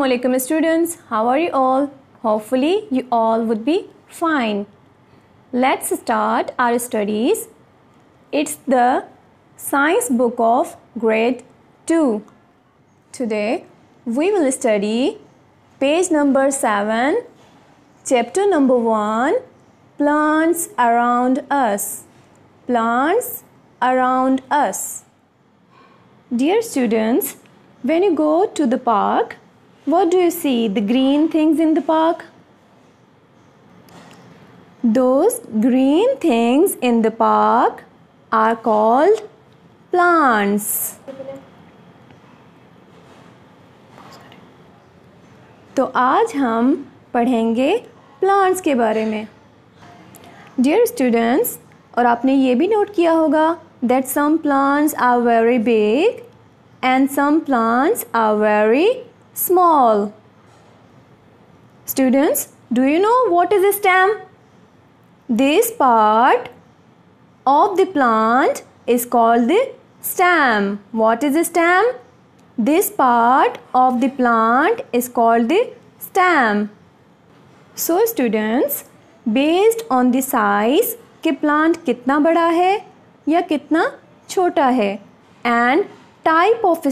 Assalamu alaikum students how are you all hopefully you all would be fine let's start our studies it's the science book of grade 2 today we will study page number 7 chapter number 1 plants around us plants around us dear students when you go to the park what do you see? The green things in the park? Those green things in the park are called plants. तो आज हम पढ़ेंगे plants के बारे में dear students और आपने ये भी नोट किया होगा that some plants are very big and some plants are very small. Students, do you know what is a stem? This part of the plant is called the stem. What is a stem? This part of the plant is called the stem. So students, based on the size कि plant कितना बड़ा है या कितना छोटा है and type of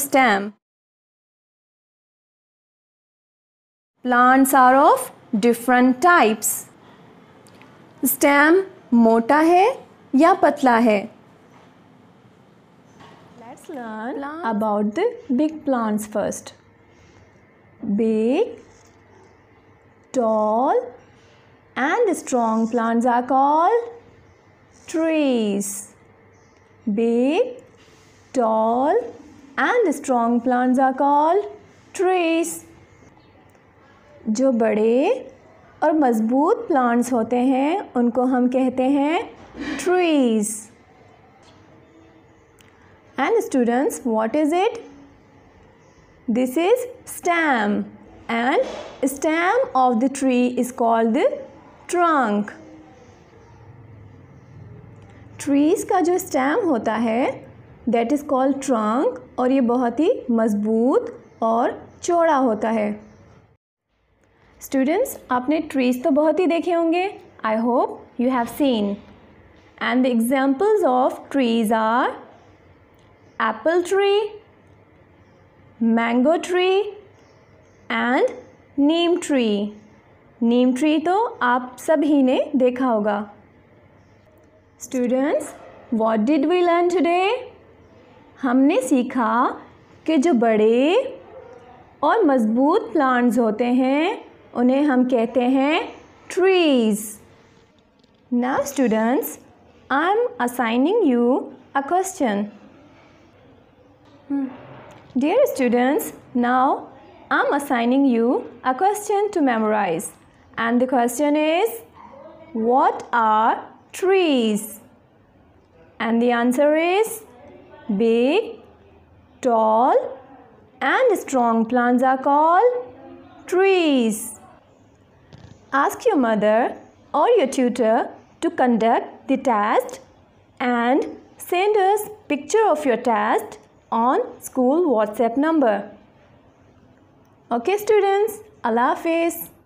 Plants are of different types. Stem, mota है या पतला है Let's learn about the big plants first. Big, tall and strong plants are called trees. Big, tall and strong plants are called trees. जो बड़े और मज़बूत plants होते हैं उनको हम कहते हैं trees and students what is it this is stem and stem of the tree is called trunk trees का जो स्टैम होता है दैट इज़ कॉल्ड ट्रंक और ये बहुत ही मज़बूत और चौड़ा होता है स्टूडेंट्स आपने ट्रीज तो बहुत ही देखे होंगे I hope you have seen and the examples of trees are apple tree mango tree and neem tree neem tree तो आप सभी ने देखा होगा students what did we learn today हमने सीखा कि जो बड़े और मज़बूत प्लांट्स होते हैं उन्हें हम कहते हैं trees. Now students, I am assigning you a question. Hmm. Dear students, now I am assigning you a question to memorize. And the question is, what are trees? And the answer is, big, tall and strong plants are called trees. Ask your mother or your tutor to conduct the test and send us picture of your test on school WhatsApp number. Okay students, Allah Hafiz.